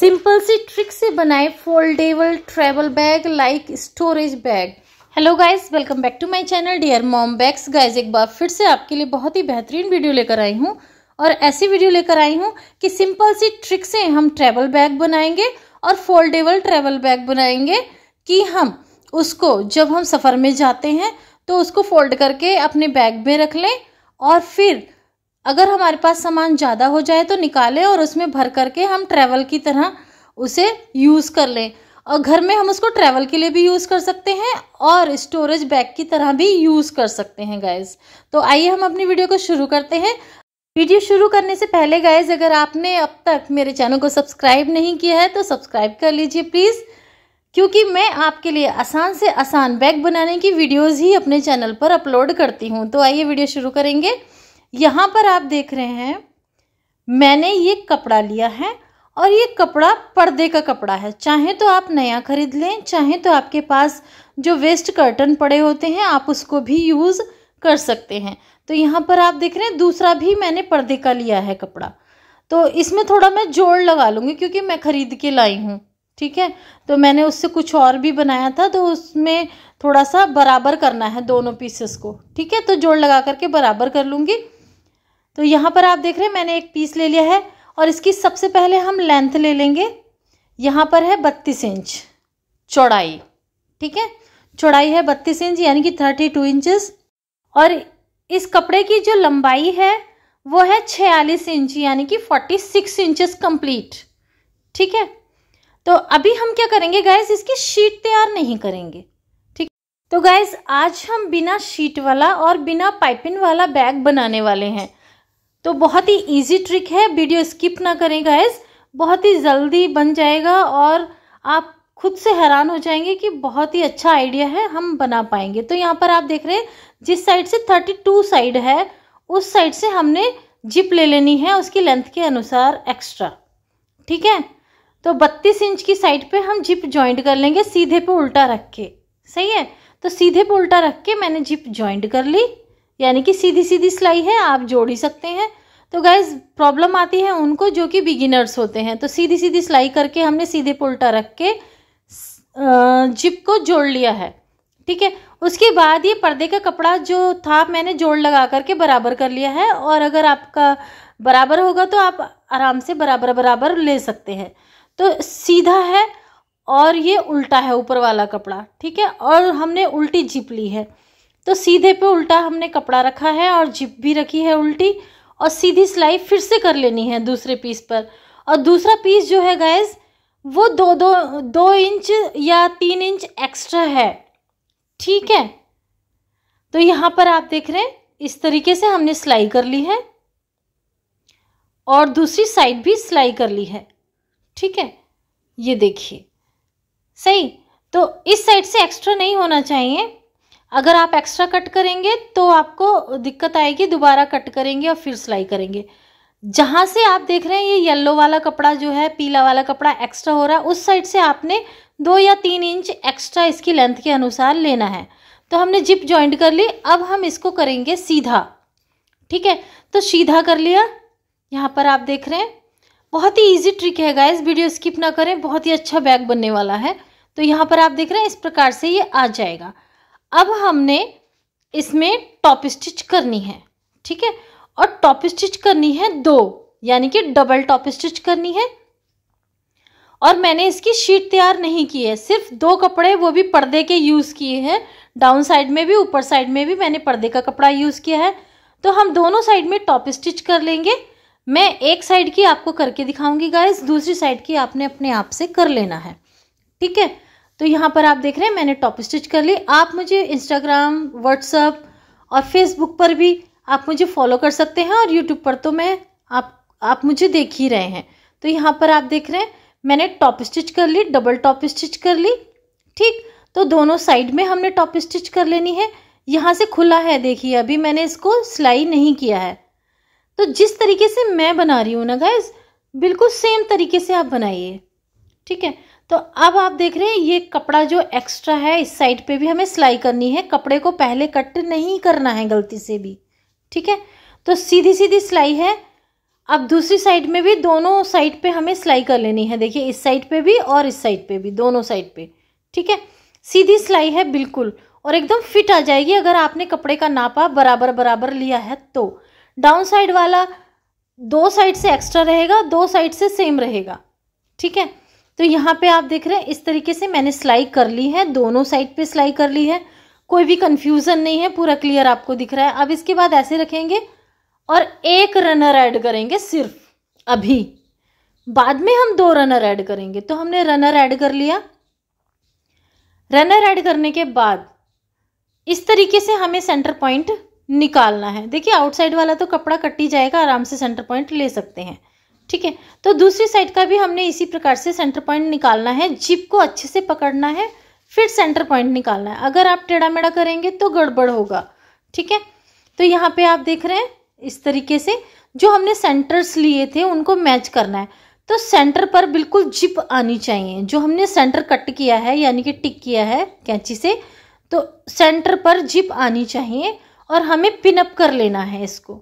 simple सी trick से बनाए foldable travel bag like storage bag hello guys welcome back to my channel dear mom bags guys एक बार फिर से आपके लिए बहुत ही बेहतरीन वीडियो लेकर आई हूँ और ऐसी वीडियो लेकर आई हूँ कि सिंपल सी ट्रिक से हम ट्रेवल बैग बनाएंगे और फोल्डेबल ट्रेवल बैग बनाएंगे कि हम उसको जब हम सफ़र में जाते हैं तो उसको फोल्ड करके अपने बैग में रख लें और फिर अगर हमारे पास सामान ज़्यादा हो जाए तो निकालें और उसमें भर करके हम ट्रैवल की तरह उसे यूज़ कर लें और घर में हम उसको ट्रैवल के लिए भी यूज़ कर सकते हैं और स्टोरेज बैग की तरह भी यूज़ कर सकते हैं गाइज तो आइए हम अपनी वीडियो को शुरू करते हैं वीडियो शुरू करने से पहले गाइज अगर आपने अब तक मेरे चैनल को सब्सक्राइब नहीं किया है तो सब्सक्राइब कर लीजिए प्लीज़ क्योंकि मैं आपके लिए आसान से आसान बैग बनाने की वीडियोज ही अपने चैनल पर अपलोड करती हूँ तो आइए वीडियो शुरू करेंगे यहाँ पर आप देख रहे हैं मैंने ये कपड़ा लिया है और ये कपड़ा पर्दे का कपड़ा है चाहे तो आप नया खरीद लें चाहे तो आपके पास जो वेस्ट कर्टन पड़े होते हैं आप उसको भी यूज़ कर सकते हैं तो यहाँ पर आप देख रहे हैं दूसरा भी मैंने पर्दे का लिया है कपड़ा तो इसमें थोड़ा मैं जोड़ लगा लूँगी क्योंकि मैं ख़रीद के लाई हूँ ठीक है तो मैंने उससे कुछ और भी बनाया था तो उसमें थोड़ा सा बराबर करना है दोनों पीसेस को ठीक है तो जोड़ लगा करके बराबर कर लूँगी तो यहाँ पर आप देख रहे हैं मैंने एक पीस ले लिया है और इसकी सबसे पहले हम लेंथ ले लेंगे यहाँ पर है बत्तीस इंच चौड़ाई ठीक है चौड़ाई है बत्तीस इंच यानी कि थर्टी टू इंचज और इस कपड़े की जो लंबाई है वो है छियालीस इंच यानी कि फोर्टी सिक्स इंचज कंप्लीट ठीक है तो अभी हम क्या करेंगे गाइज इसकी शीट तैयार नहीं करेंगे ठीक तो गाइज आज हम बिना शीट वाला और बिना पाइपिंग वाला बैग बनाने वाले हैं तो बहुत ही इजी ट्रिक है वीडियो स्किप ना करें गाइस बहुत ही जल्दी बन जाएगा और आप खुद से हैरान हो जाएंगे कि बहुत ही अच्छा आइडिया है हम बना पाएंगे तो यहाँ पर आप देख रहे हैं जिस साइड से थर्टी टू साइड है उस साइड से हमने जिप ले लेनी है उसकी लेंथ के अनुसार एक्स्ट्रा ठीक है तो बत्तीस इंच की साइड पे हम जिप ज्वाइंट कर लेंगे सीधे पे उल्टा रख के सही है तो सीधे पे उल्टा रख के मैंने जिप ज्वाइंट कर ली यानी कि सीधी सीधी सिलाई है आप जोड़ ही सकते हैं तो गैस प्रॉब्लम आती है उनको जो कि बिगिनर्स होते हैं तो सीधी सीधी सिलाई करके हमने सीधे पुलटा रख के जिप को जोड़ लिया है ठीक है उसके बाद ये पर्दे का कपड़ा जो था मैंने जोड़ लगा करके बराबर कर लिया है और अगर आपका बराबर होगा तो आप आराम से बराबर बराबर ले सकते हैं तो सीधा है और ये उल्टा है ऊपर वाला कपड़ा ठीक है और हमने उल्टी जिप ली है तो सीधे पे उल्टा हमने कपड़ा रखा है और जिप भी रखी है उल्टी और सीधी सिलाई फिर से कर लेनी है दूसरे पीस पर और दूसरा पीस जो है गैस वो दो दो दो इंच या तीन इंच एक्स्ट्रा है ठीक है तो यहाँ पर आप देख रहे हैं इस तरीके से हमने सिलाई कर ली है और दूसरी साइड भी सिलाई कर ली है ठीक है ये देखिए सही तो इस साइड से एक्स्ट्रा नहीं होना चाहिए अगर आप एक्स्ट्रा कट करेंगे तो आपको दिक्कत आएगी दोबारा कट करेंगे और फिर सिलाई करेंगे जहाँ से आप देख रहे हैं ये येलो वाला कपड़ा जो है पीला वाला कपड़ा एक्स्ट्रा हो रहा है उस साइड से आपने दो या तीन इंच एक्स्ट्रा इसकी लेंथ के अनुसार लेना है तो हमने जिप ज्वाइंट कर ली अब हम इसको करेंगे सीधा ठीक है तो सीधा कर लिया यहाँ पर आप देख रहे हैं बहुत ही इजी ट्रिक है गाइस वीडियो स्किप ना करें बहुत ही अच्छा बैग बनने वाला है तो यहाँ पर आप देख रहे हैं इस प्रकार से ये आ जाएगा अब हमने इसमें टॉप स्टिच करनी है ठीक है और टॉप स्टिच करनी है दो यानी कि डबल टॉप स्टिच करनी है और मैंने इसकी शीट तैयार नहीं की है सिर्फ दो कपड़े वो भी पर्दे के यूज़ किए हैं डाउन साइड में भी ऊपर साइड में भी मैंने पर्दे का कपड़ा यूज़ किया है तो हम दोनों साइड में टॉप स्टिच कर लेंगे मैं एक साइड की आपको करके दिखाऊंगी गाइस दूसरी साइड की आपने अपने आप से कर लेना है ठीक है तो यहाँ पर आप देख रहे हैं मैंने टॉप स्टिच कर ली आप मुझे इंस्टाग्राम व्हाट्सअप और फेसबुक पर भी आप मुझे फॉलो कर सकते हैं और यूट्यूब पर तो मैं आप आप मुझे देख ही रहे हैं तो यहाँ पर आप देख रहे हैं मैंने टॉप स्टिच कर ली डबल टॉप स्टिच कर ली ठीक तो दोनों साइड में हमने टॉप स्टिच कर लेनी है यहाँ से खुला है देखिए अभी मैंने इसको सिलाई नहीं किया है तो जिस तरीके से मैं बना रही हूँ ना गाइज बिल्कुल सेम तरीके से आप बनाइए ठीक है तो अब आप देख रहे हैं ये कपड़ा जो एक्स्ट्रा है इस साइड पे भी हमें सिलाई करनी है कपड़े को पहले कट नहीं करना है गलती से भी ठीक है तो सीधी सीधी सिलाई है अब दूसरी साइड में भी दोनों साइड पे हमें सिलाई कर लेनी है देखिए इस साइड पे भी और इस साइड पे भी दोनों साइड पे ठीक है सीधी सिलाई है बिल्कुल और एकदम फिट आ जाएगी अगर आपने कपड़े का नापा बराबर बराबर लिया है तो डाउन साइड वाला दो साइड से एक्स्ट्रा रहेगा दो साइड से सेम रहेगा ठीक है तो यहाँ पे आप देख रहे हैं इस तरीके से मैंने सिलाई कर ली है दोनों साइड पे सिलाई कर ली है कोई भी कन्फ्यूज़न नहीं है पूरा क्लियर आपको दिख रहा है अब इसके बाद ऐसे रखेंगे और एक रनर ऐड करेंगे सिर्फ अभी बाद में हम दो रनर ऐड करेंगे तो हमने रनर ऐड कर लिया रनर ऐड करने के बाद इस तरीके से हमें सेंटर पॉइंट निकालना है देखिए आउटसाइड वाला तो कपड़ा कट ही जाएगा आराम से सेंटर पॉइंट ले सकते हैं ठीक है तो दूसरी साइड का भी हमने इसी प्रकार से सेंटर पॉइंट निकालना है जिप को अच्छे से पकड़ना है फिर सेंटर पॉइंट निकालना है अगर आप टेढ़ा मेढ़ा करेंगे तो गड़बड़ होगा ठीक है तो यहाँ पे आप देख रहे हैं इस तरीके से जो हमने सेंटर्स लिए थे उनको मैच करना है तो सेंटर पर बिल्कुल जिप आनी चाहिए जो हमने सेंटर कट किया है यानी कि टिक किया है कैंची से तो सेंटर पर जिप आनी चाहिए और हमें पिनअप कर लेना है इसको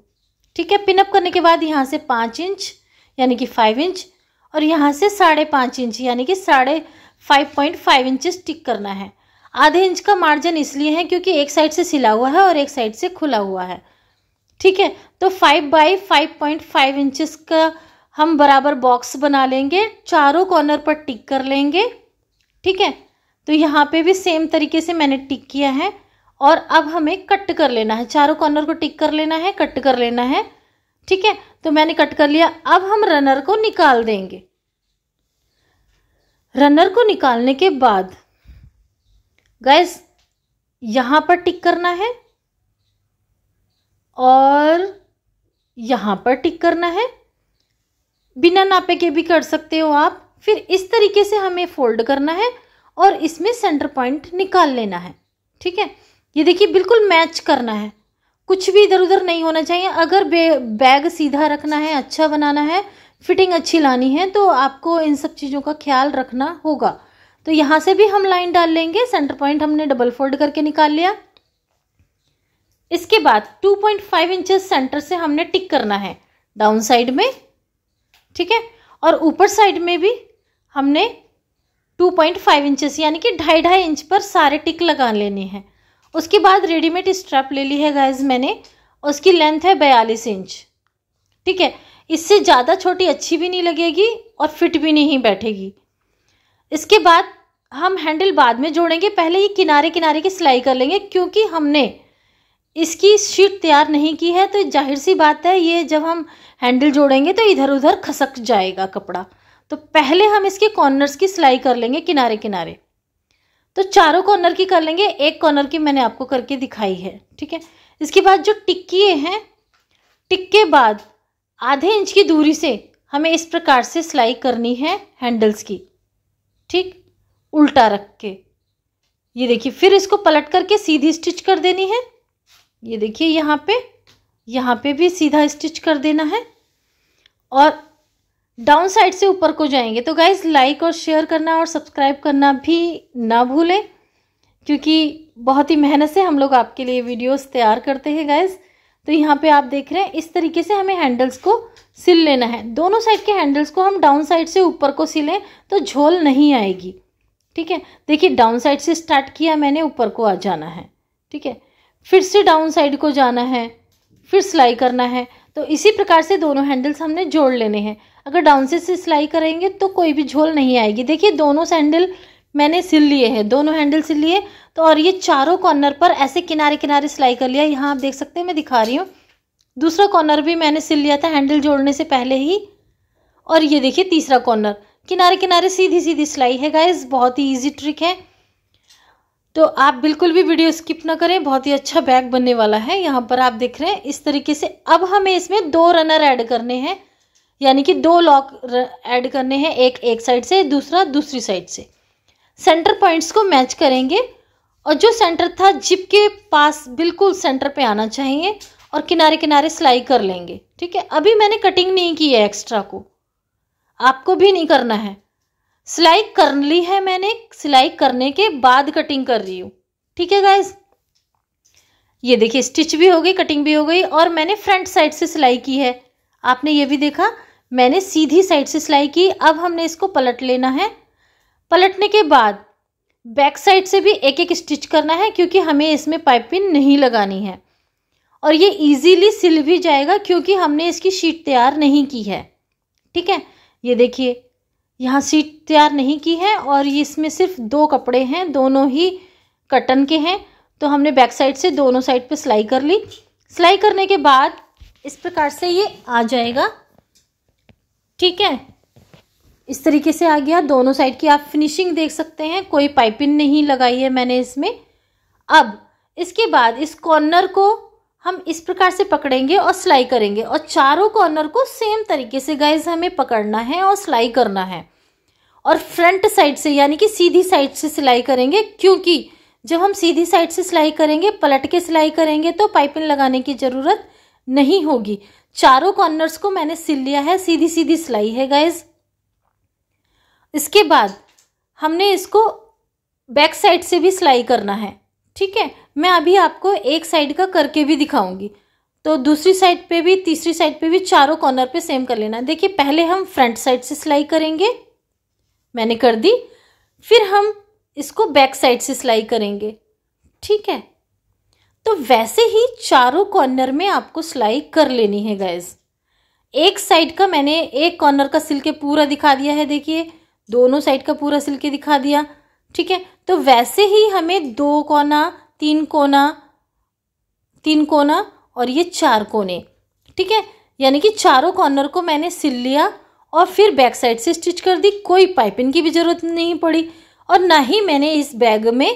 ठीक है पिनअप करने के बाद यहाँ से पाँच इंच यानी कि फाइव इंच और यहाँ से साढ़े पाँच इंच यानी कि साढ़े five point five inch tick करना है आधे इंच का मार्जिन इसलिए है क्योंकि एक साइड से सिला हुआ है और एक साइड से खुला हुआ है ठीक है तो five by five point five inch का हम बराबर बॉक्स बना लेंगे चारों कॉर्नर पर टिक कर लेंगे ठीक है तो यहाँ पे भी सेम तरीके से मैंने टिक किया है और अब हमें कट कर लेना है चारों कॉर्नर को टिक कर लेना है कट कर लेना है ठीक है तो मैंने कट कर लिया अब हम रनर को निकाल देंगे रनर को निकालने के बाद गैस यहां पर टिक करना है और यहां पर टिक करना है बिना नापे के भी कर सकते हो आप फिर इस तरीके से हमें फोल्ड करना है और इसमें सेंटर पॉइंट निकाल लेना है ठीक है ये देखिए बिल्कुल मैच करना है कुछ भी इधर उधर नहीं होना चाहिए अगर बैग सीधा रखना है अच्छा बनाना है फिटिंग अच्छी लानी है तो आपको इन सब चीज़ों का ख्याल रखना होगा तो यहाँ से भी हम लाइन डाल लेंगे सेंटर पॉइंट हमने डबल फोल्ड करके निकाल लिया इसके बाद 2.5 पॉइंट इंचेस सेंटर से हमने टिक करना है डाउन साइड में ठीक है और ऊपर साइड में भी हमने 2.5 पॉइंट इंचेस यानी कि ढाई ढाई इंच पर सारे टिक लगा लेने हैं उसके बाद रेडीमेड स्ट्रैप ले ली है गैस मैंने उसकी लेंथ है बयालीस इंच ठीक है इससे ज़्यादा छोटी अच्छी भी नहीं लगेगी और फिट भी नहीं बैठेगी इसके बाद हम हैंडल बाद में जोड़ेंगे पहले ये किनारे किनारे की सिलाई कर लेंगे क्योंकि हमने इसकी शीट तैयार नहीं की है तो जाहिर सी बात है ये जब हम हैंडल जोड़ेंगे तो इधर उधर खसक जाएगा कपड़ा तो पहले हम इसके कॉर्नर्स की सिलाई कर लेंगे किनारे किनारे तो चारों कॉर्नर की कर लेंगे एक कॉर्नर की मैंने आपको करके दिखाई है ठीक है इसके बाद जो टिक्किए हैं टिक के बाद आधे इंच की दूरी से हमें इस प्रकार से सिलाई करनी है हैंडल्स की ठीक उल्टा रख के ये देखिए फिर इसको पलट करके सीधी स्टिच कर देनी है ये देखिए यहाँ पे यहाँ पे भी सीधा स्टिच कर देना है और डाउन साइड से ऊपर को जाएंगे तो गाइज लाइक और शेयर करना और सब्सक्राइब करना भी ना भूलें क्योंकि बहुत ही मेहनत से हम लोग आपके लिए वीडियोस तैयार करते हैं गाइज तो यहाँ पे आप देख रहे हैं इस तरीके से हमें हैंडल्स को सिल लेना है दोनों साइड के हैंडल्स को हम डाउन साइड से ऊपर को सिलें तो झोल नहीं आएगी ठीक है देखिए डाउन साइड से स्टार्ट किया मैंने ऊपर को आ जाना है ठीक है फिर से डाउन साइड को जाना है फिर सिलाई करना है तो इसी प्रकार से दोनों हैंडल्स हमने जोड़ लेने हैं अगर डाउन से सिलाई करेंगे तो कोई भी झोल नहीं आएगी देखिए दोनों सैंडल मैंने सिल लिए हैं दोनों हैंडल सिल लिए तो और ये चारों कॉर्नर पर ऐसे किनारे किनारे सिलाई कर लिया यहाँ आप देख सकते हैं मैं दिखा रही हूँ दूसरा कॉर्नर भी मैंने सिल लिया था हैंडल जोड़ने से पहले ही और ये देखिए तीसरा कॉर्नर किनारे किनारे सीधी सीधी सिलाई है गाइज बहुत ही ईजी ट्रिक है तो आप बिल्कुल भी वीडियो स्किप ना करें बहुत ही अच्छा बैग बनने वाला है यहाँ पर आप देख रहे हैं इस तरीके से अब हमें इसमें दो रनर ऐड करने हैं यानी कि दो लॉक ऐड करने हैं एक एक साइड से दूसरा दूसरी साइड से सेंटर पॉइंट्स को मैच करेंगे और जो सेंटर था जिप के पास बिल्कुल सेंटर पे आना चाहिए और किनारे किनारे सिलाई कर लेंगे ठीक है अभी मैंने कटिंग नहीं की है एक्स्ट्रा को आपको भी नहीं करना है सिलाई कर ली है मैंने सिलाई करने के बाद कटिंग कर रही हूँ ठीक है गाइज ये देखिए स्टिच भी हो गई कटिंग भी हो गई और मैंने फ्रंट साइड से सिलाई की है आपने ये भी देखा मैंने सीधी साइड से सिलाई की अब हमने इसको पलट लेना है पलटने के बाद बैक साइड से भी एक एक स्टिच करना है क्योंकि हमें इसमें पाइपिंग नहीं लगानी है और ये इजीली सिल भी जाएगा क्योंकि हमने इसकी शीट तैयार नहीं की है ठीक है ये देखिए यहाँ सीट तैयार नहीं की है और ये इसमें सिर्फ दो कपड़े हैं दोनों ही कटन के हैं तो हमने बैक साइड से दोनों साइड पे सिलाई कर ली सिलाई करने के बाद इस प्रकार से ये आ जाएगा ठीक है इस तरीके से आ गया दोनों साइड की आप फिनिशिंग देख सकते हैं कोई पाइपिंग नहीं लगाई है मैंने इसमें अब इसके बाद इस कॉर्नर को हम इस प्रकार से पकड़ेंगे और सिलाई करेंगे और चारों कॉर्नर को सेम तरीके से गाइज हमें पकड़ना है और सिलाई करना है और फ्रंट साइड से यानी कि सीधी साइड से सिलाई करेंगे क्योंकि जब हम सीधी साइड से सिलाई करेंगे पलट के सिलाई करेंगे तो पाइपिंग लगाने की ज़रूरत नहीं होगी चारों कॉर्नर्स को मैंने सिल लिया है सीधी सीधी सिलाई है गाइज इसके बाद हमने इसको बैक साइड से भी सिलाई करना है ठीक है मैं अभी आपको एक साइड का करके भी दिखाऊंगी तो दूसरी साइड पे भी तीसरी साइड पे भी चारों कॉर्नर पे सेम कर लेना देखिए पहले हम फ्रंट साइड से सिलाई करेंगे मैंने कर दी फिर हम इसको बैक साइड से सिलाई करेंगे ठीक है तो वैसे ही चारों कॉर्नर में आपको सिलाई कर लेनी है गैस एक साइड का मैंने एक कॉर्नर का सिल के पूरा दिखा दिया है देखिए दोनों साइड का पूरा सिल के दिखा दिया ठीक है तो वैसे ही हमें दो कोना तीन कोना तीन कोना और ये चार कोने ठीक है यानी कि चारों कॉर्नर को मैंने सिल लिया और फिर बैक साइड से स्टिच कर दी कोई पाइपिंग की भी ज़रूरत नहीं पड़ी और ना ही मैंने इस बैग में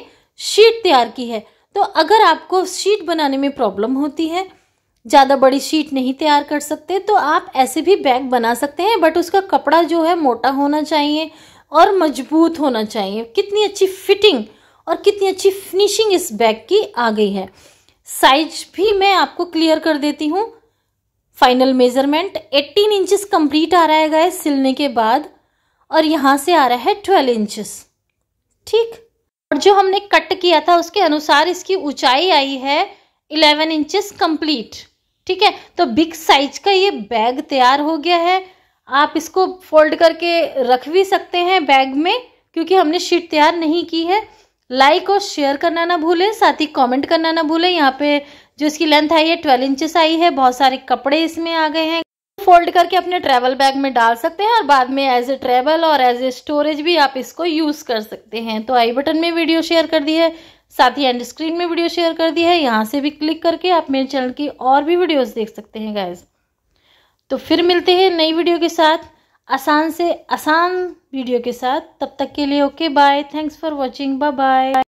शीट तैयार की है तो अगर आपको शीट बनाने में प्रॉब्लम होती है ज़्यादा बड़ी शीट नहीं तैयार कर सकते तो आप ऐसे भी बैग बना सकते हैं बट उसका कपड़ा जो है मोटा होना चाहिए और मजबूत होना चाहिए कितनी अच्छी फिटिंग और कितनी अच्छी फिनिशिंग इस बैग की आ गई है साइज भी मैं आपको क्लियर कर देती हूँ फाइनल मेजरमेंट 18 इंचेस कंप्लीट आ रहा है गाय सिलने के बाद और यहाँ से आ रहा है 12 इंचेस ठीक और जो हमने कट किया था उसके अनुसार इसकी ऊंचाई आई है 11 इंचेस कंप्लीट ठीक है तो बिग साइज का ये बैग तैयार हो गया है आप इसको फोल्ड करके रख भी सकते हैं बैग में क्योंकि हमने शीट तैयार नहीं की है लाइक और शेयर करना ना भूलें साथ ही कमेंट करना ना भूलें यहाँ पे जो इसकी लेंथ आई है ट्वेल्व इंचेस आई है बहुत सारे कपड़े इसमें आ गए हैं फोल्ड करके अपने ट्रैवल बैग में डाल सकते हैं और बाद में एज ए ट्रैवल और एज ए स्टोरेज भी आप इसको यूज कर सकते हैं तो आई बटन में वीडियो शेयर कर दी है साथ ही एंड स्क्रीन में वीडियो शेयर कर दी है यहाँ से भी क्लिक करके आप मेरे चैनल की और भी वीडियोस देख सकते हैं गाइज तो फिर मिलते हैं नई वीडियो के साथ आसान से आसान वीडियो के साथ तब तक के लिए okay bye thanks for watching bye bye